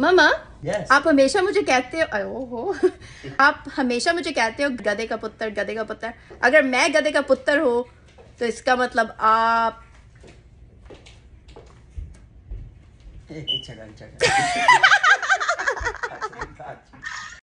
मामा yes. आप हमेशा मुझे कहते हो हो आप हमेशा मुझे कहते हो गधे का पुत्र गधे का पुत्र अगर मैं गधे का पुत्र हो तो इसका मतलब आप